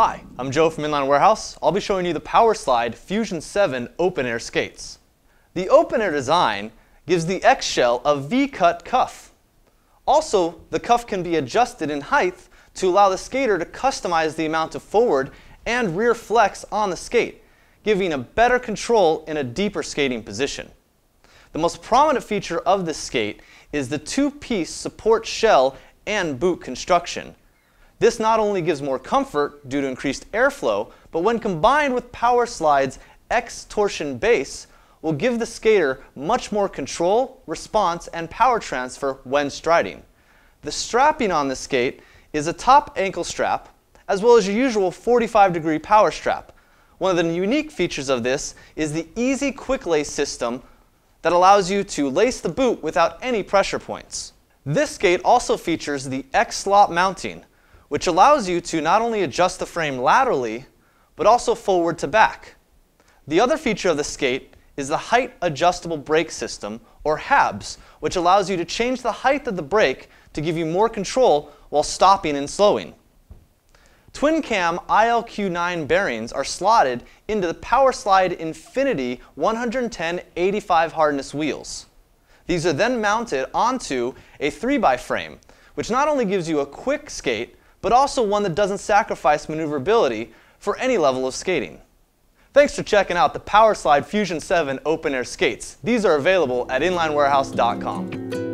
Hi, I'm Joe from Inline Warehouse. I'll be showing you the Power Slide Fusion 7 open air skates. The open air design gives the X shell a V-cut cuff. Also, the cuff can be adjusted in height to allow the skater to customize the amount of forward and rear flex on the skate, giving a better control in a deeper skating position. The most prominent feature of this skate is the two-piece support shell and boot construction. This not only gives more comfort due to increased airflow, but when combined with Power Slide's X torsion base, will give the skater much more control, response, and power transfer when striding. The strapping on the skate is a top ankle strap, as well as your usual 45 degree power strap. One of the unique features of this is the easy quick lace system that allows you to lace the boot without any pressure points. This skate also features the X-slot mounting, which allows you to not only adjust the frame laterally, but also forward to back. The other feature of the skate is the height adjustable brake system, or HABS, which allows you to change the height of the brake to give you more control while stopping and slowing. Twin cam ILQ9 bearings are slotted into the Power Slide Infinity 110 85 hardness wheels. These are then mounted onto a 3x frame, which not only gives you a quick skate, but also one that doesn't sacrifice maneuverability for any level of skating. Thanks for checking out the PowerSlide Fusion 7 open air skates. These are available at inlinewarehouse.com.